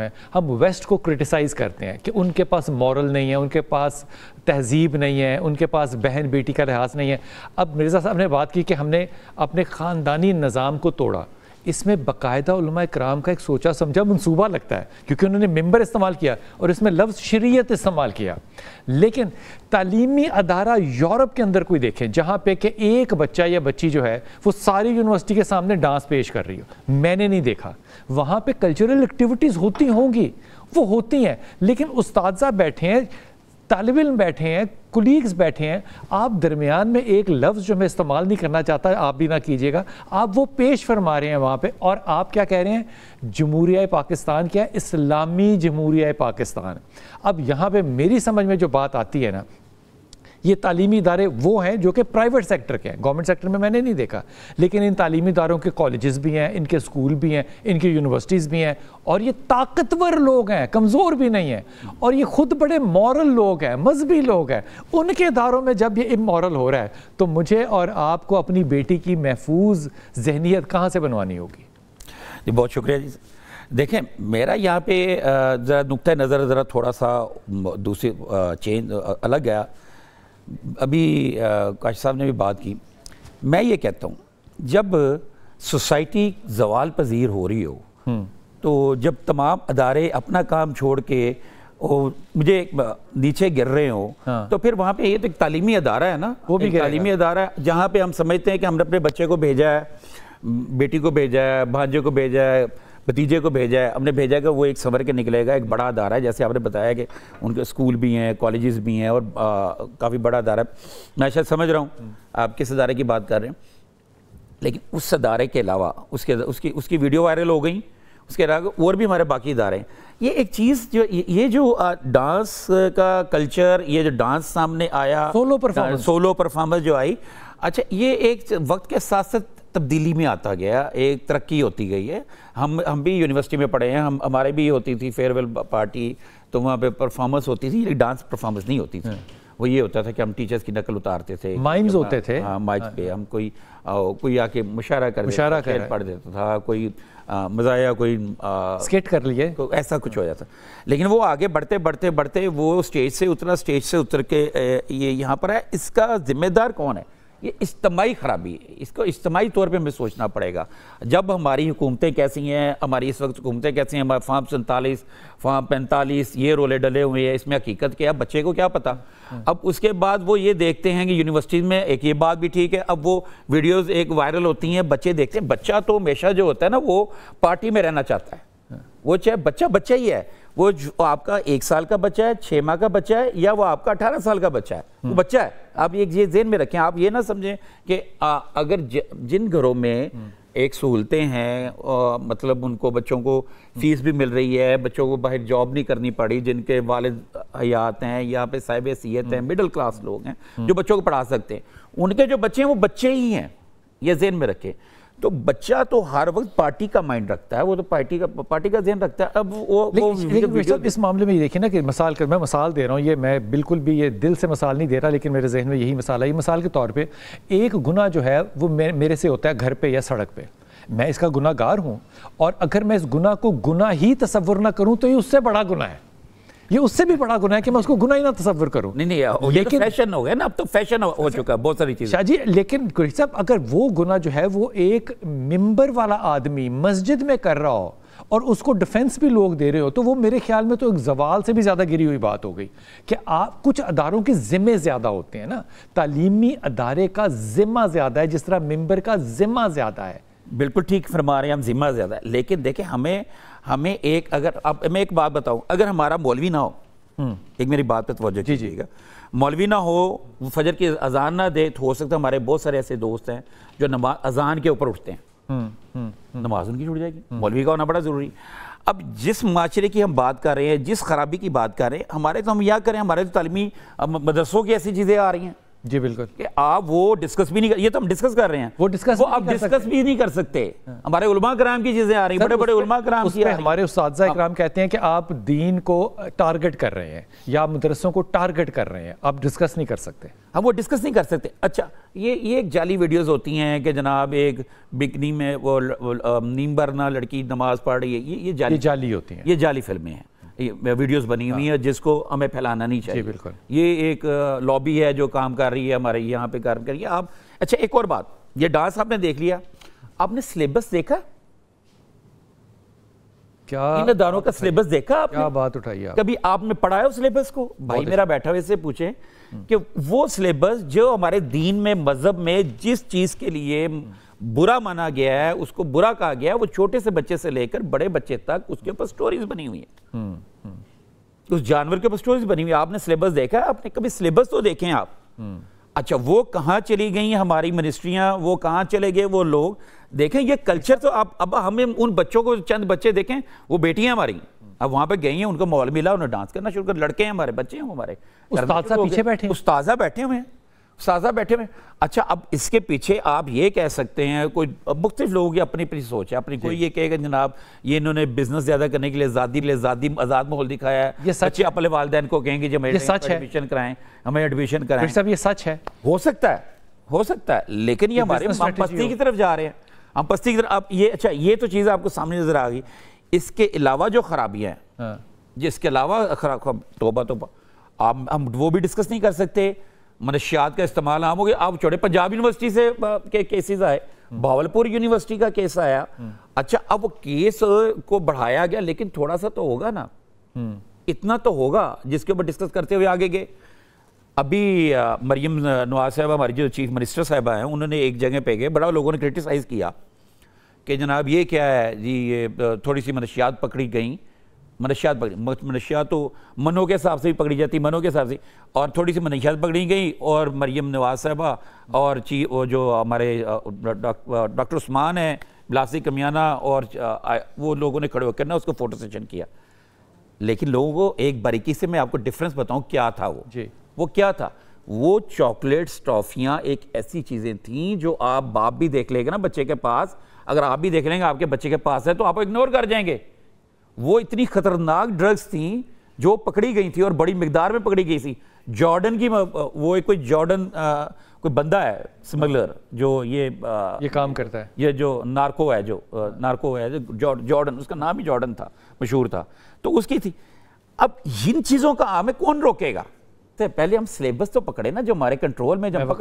है हम वेस्ट को क्रिटिसाइज़ करते हैं कि उनके पास मॉरल नहीं है उनके पास तहजीब नहीं है उनके पास बहन बेटी का लिहाज नहीं है अब मिर्ज़ा साहब ने बात की कि हमने अपने ख़ानदानी निज़ाम को तोड़ा इसमें बाकायदा कराम का एक सोचा समझा मनसूबा लगता है क्योंकि उन्होंने मेम्बर इस्तेमाल किया और इसमें लफ्ज़ शरीयत इस्तेमाल किया लेकिन तालीमी अदारा यूरोप के अंदर कोई देखें जहाँ पे कि एक बच्चा या बच्ची जो है वो सारी यूनिवर्सिटी के सामने डांस पेश कर रही हो मैंने नहीं देखा वहाँ पर कल्चरल एक्टिविटीज़ होती होंगी वो होती हैं लेकिन उस्तादा बैठे हैं तालब इम बैठे हैं कुलीग्स बैठे हैं आप दरमियान में एक लफ्ज़ जो मैं इस्तेमाल नहीं करना चाहता आप भी ना कीजिएगा आप वो पेश फरमा रहे हैं वहाँ पे और आप क्या कह रहे हैं जमहूरिया पाकिस्तान क्या इस्लामी जमहूरिया पाकिस्तान अब यहाँ पे मेरी समझ में जो बात आती है ना ये तालीमी इदारे वो हैं जो कि प्राइवेट सेक्टर के हैं गवर्नमेंट सेक्टर में मैंने नहीं देखा लेकिन इन तालीमी इदारों के कॉलेजेस भी हैं इनके स्कूल भी हैं इनकी यूनिवर्सिटीज़ भी हैं और ये ताकतवर लोग हैं कमज़ोर भी नहीं हैं और ये ख़ुद बड़े मॉरल लोग हैं मजहबी लोग हैं उनके इदारों में जब ये इमॉरल हो रहा है तो मुझे और आपको अपनी बेटी की महफूज जहनीत कहाँ से बनवानी होगी जी बहुत शुक्रिया जी देखें मेरा यहाँ पे ज़रा नुक़ नज़र ज़रा थोड़ा सा दूसरी चेंज अलग गया अभी काश साहब ने भी बात की मैं ये कहता हूँ जब सोसाइटी जवाल पजीर हो रही हो हम्म। तो जब तमाम अदारे अपना काम छोड़ के ओ, मुझे नीचे गिर रहे हो हाँ। तो फिर वहाँ पे ये तो एक तालीमी अदारा है ना वो भी तालीमी अदारा है जहाँ पे हम समझते हैं कि हमने अपने बच्चे को भेजा है बेटी को भेजा है भांजे को भेजा है भतीजे को भेजा है हमने भेजा कि वो एक सवर के निकलेगा एक बड़ा अदारा है जैसे आपने बताया कि उनके स्कूल भी हैं कॉलेजेस भी हैं और काफ़ी बड़ा अदारा है मैं शायद समझ रहा हूँ हम्म। आप किस अदारे की बात कर रहे हैं लेकिन उस अदारे के अलावा उसके उसकी उसकी वीडियो वायरल हो गई उसके अलावा और भी हमारे बाकी इदारे हैं ये एक चीज़ जो ये जो डांस का कल्चर ये जो डांस सामने आया सोलो परफॉर्मेंस सोलो परफॉर्मेंस जो आई अच्छा ये एक वक्त के साथ साथ तब्दीली में आता गया एक तरक्की होती गई है हम हम भी यूनिवर्सिटी में पढ़े हैं हम हमारे भी होती थी फेयरवेल पार्टी तो वहाँ पे परफॉर्मेंस होती थी डांस परफॉर्मेंस नहीं होती थी हाँ। वो ये होता था कि हम टीचर्स की नकल उतारते थे माइम्स होते थे हाँ माइक हाँ। पे हम कोई आ, कोई आके मुशारा कर मुशारा कर पढ़ देता था कोई मजाया कोई स्केट कर लिए ऐसा कुछ हो जाता लेकिन वो आगे बढ़ते बढ़ते बढ़ते वो स्टेज से उतरा स्टेज से उतर के ये यहाँ पर है इसका जिम्मेदार कौन है ये इज्तमाही ख़राबी है इसको इज्तमाही तौर पे हमें सोचना पड़ेगा जब हमारी हुकूमतें कैसी हैं हमारी इस वक्त हुकूमतें कैसी हैं हमारे फार्म सैंतालीस फार्म पैंतालीस ये रोले डले हुए हैं इसमें हकीकत क्या है बच्चे को क्या पता हम्म। अब उसके बाद वो ये देखते हैं कि यूनिवर्सिटीज़ में एक ये बात भी ठीक है अब वो वीडियोज़ एक वायरल होती हैं बच्चे देखते हैं बच्चा तो हमेशा जो होता है ना वो पार्टी में रहना चाहता है हाँ। वो चाहे बच्चा बच्चा ही है वो आपका एक साल का बच्चा है छः माह का बच्चा है या वो आपका अठारह साल का बच्चा है वो हम्म। बच्चा है आप एक ये जेन में रखें आप ये ना समझें कि अगर ज, जिन घरों में हम्म। एक सहूलतें हैं मतलब उनको बच्चों को हम्म। फीस भी मिल रही है बच्चों को बाहर जॉब नहीं करनी पड़ी जिनके वालद हयात हैं यहाँ पे साहिब सीत हैं मिडिल क्लास लोग हैं जो बच्चों को पढ़ा सकते हैं उनके जो बच्चे हैं वो बच्चे ही हैं ये जेन में रखें तो बच्चा तो हर वक्त पार्टी का माइंड रखता है वो तो पार्टी का पार्टी का ध्यान रखता है अब वो, लेकिन, वो लेकिन वीडियो इस मामले में ये देखिए ना कि मिसाल कर मैं मिसाल दे रहा हूँ ये मैं बिल्कुल भी ये दिल से मिसाल नहीं दे रहा लेकिन मेरे जहन में यही मिसाल है ये मिसाल के तौर पर एक गुना जो है वो मेरे से होता है घर पर या सड़क पर मैं इसका गुनागार हूँ और अगर मैं इस गुना को गुना ही तस्वुर ना करूँ तो ये उससे बड़ा गुना है ये उससे भी बड़ा गुना है कि मैं उसको गुना ही ना तस्वर करूँ नहीं नहीं तो लेकिन तो फैशन हो गया ना अब तो फैशन हो, हो चुका है बहुत सारी चीज़ें शाहजी लेकिन साहब अगर वो गुना जो है वो एक मेम्बर वाला आदमी मस्जिद में कर रहा हो और उसको डिफेंस भी लोग दे रहे हो तो वो मेरे ख्याल में तो एक जवाल से भी ज़्यादा गिरी हुई बात हो गई कि आप कुछ अदारों के ज़िम्मे ज़्यादा होते हैं ना तालीमी अदारे का ज़िम्मा ज़्यादा है जिस तरह मेम्बर का ज़िम्मा ज़्यादा है बिल्कुल ठीक फरमा रहे हैं हम ज़िम्मा ज़्यादा है लेकिन देखें हमें हमें एक अगर अब मैं एक बात बताऊं अगर हमारा मौलवी ना हो हम्म। एक मेरी बात पे तो जी जीगा मौलवी ना हो फजर की अजान ना दे तो हो सकता हमारे बहुत सारे ऐसे दोस्त हैं जो नमाज अजान के ऊपर उठते हैं हम्म, हम्म, नमाज उनकी छुट जाएगी मौलवी का होना बड़ा ज़रूरी अब जिस माशरे की हम बात कर रहे हैं जिस खराबी की बात कर रहे हैं हमारे तो हम यह करें हमारे तो तलमी मदरसों की ऐसी चीज़ें आ रही हैं जी बिल्कुल कि आप वो डिस्कस भी नहीं कर ये तो हम डिस्कस कर रहे हैं वो डिस्कस वो आप डिस्कस भी नहीं कर सकते हाँ। हमारे उलमा कराम की चीज़ें आ रही बड़े बड़े उलमा कराम की हमारे उसाद कराम हाँ। कहते हैं कि आप दीन को टारगेट कर रहे हैं या मदरसों को टारगेट कर रहे हैं आप डिस्कस नहीं कर सकते हम हाँ, वो डिस्कस नहीं कर सकते अच्छा ये ये एक जाली वीडियोज होती हैं कि जनाब एक बिकनी में वो नीम बरना लड़की नमाज पढ़ रही है ये ये जाली जाली होती है ये जाली फिल्में हैं वीडियोस बनी हुई हाँ। है जिसको हमें फैलाना नहीं चाहिए बिल्कुल ये एक लॉबी है जो काम कर रही है हमारे यहाँ पे काम कर रही है आप अच्छा एक और बात ये डांस आपने देख लिया आपने सिलेबस देखा क्या इन का सिलेबस देखा आपने क्या बात उठाई आप कभी आपने पढ़ाया उस सिलेबस को भाई मेरा बैठा हुए पूछे कि वो सिलेबस जो हमारे दीन में मजहब में जिस चीज के लिए बुरा माना गया है उसको बुरा कहा गया है वो छोटे से बच्चे से लेकर बड़े बच्चे तक उसके ऊपर स्टोरीज बनी हुई है हम्म, हम्म। उस जानवर के ऊपर स्टोरीज बनी हुई है आपने सिलेबस देखा है आपने कभी सिलेबस तो देखे हैं आप हम्म। अच्छा वो कहाँ चली गई हमारी मिनिस्ट्रियाँ वो कहाँ चले गए वो लोग देखें ये कल्चर तो आप अब हमें उन बच्चों को चंद बच्चे देखें वो बेटियाँ हमारी अब वहाँ पे गई हैं उनको मॉल मिला उन्हें डांस करना शुरू कर लड़के हैं हमारे बच्चे हैं हमारे उस्ताद पीछे बैठे उस्ताजा बैठे हुए हैं साजा बैठे हुए अच्छा अब इसके पीछे आप ये कह सकते हैं कोई मुख्तफ लोगों की अपनी अपनी सोच है अपनी कोई ये कहेगा जनाब ये इन्होंने बिजनेस ज्यादा करने के लिए आजादी आजादी आजाद माहौल दिखाया है ये सच है अपने वाले को कहेंगे जब हमें सच एडमिशन कराएं हमें एडमिशन कराएं सब ये सच है हो सकता है हो सकता है लेकिन ये हमारे पस्ती की तरफ जा रहे हैं हम पस्ती की तरफ अब ये अच्छा ये तो चीज़ आपको सामने नजर आ गई इसके अलावा जो खराबियाँ हैं हाँ। जिसके अलावा खराब तोबा तोबा आप हम वो भी डिस्कस नहीं कर सकते मनशियात का इस्तेमाल आम हो गया आप छोड़े पंजाब यूनिवर्सिटी से के केसेस आए भावलपुर यूनिवर्सिटी का केस आया अच्छा अब केस को बढ़ाया गया लेकिन थोड़ा सा तो होगा ना इतना तो होगा जिसके ऊपर डिस्कस करते हुए आगे गए अभी मरियम नवाज साहब हमारी जो चीफ मिनिस्टर साहब हैं उन्होंने एक जगह पे गए बड़ा लोगों ने क्रिटिसाइज़ किया कि जनाब ये क्या है जी ये थोड़ी सी मनशियात पकड़ी गई मनशियात पकड़ी मनशियात तो मनो के हिसाब से भी पकड़ी जाती मनो के हिसाब से और थोड़ी सी मनशियात पकड़ी गई और मरीम नवाज साहबा और ची वो जो हमारे डॉक्टर उस्मान हैं ब्लासी कमियाना और वो लोगों ने खड़े होकर ना उसको फोटो सेशन किया लेकिन लोगों को एक बारीकी से मैं आपको डिफरेंस बताऊँ क्या था वो जी वो क्या था वो चॉकलेट ट्रॉफियाँ एक ऐसी चीज़ें थीं जो आप बाप भी देख लेगा ना बच्चे के पास अगर आप भी देख लेंगे आपके बच्चे के पास है तो आप इग्नोर कर जाएंगे वो इतनी खतरनाक ड्रग्स थी जो पकड़ी गई थी और बड़ी मकदार में पकड़ी गई थी जॉर्डन की वो एक कोई जॉर्डन कोई बंदा है स्मगलर जो ये आ, ये काम करता है ये जो नार्को है जो नार्को है जो जॉर्डन उसका नाम ही जॉर्डन था मशहूर था तो उसकी थी अब इन चीज़ों का हमें कौन रोकेगा तो पहले हम सिलेबस तो पकड़े ना जो हमारे कंट्रोल में जब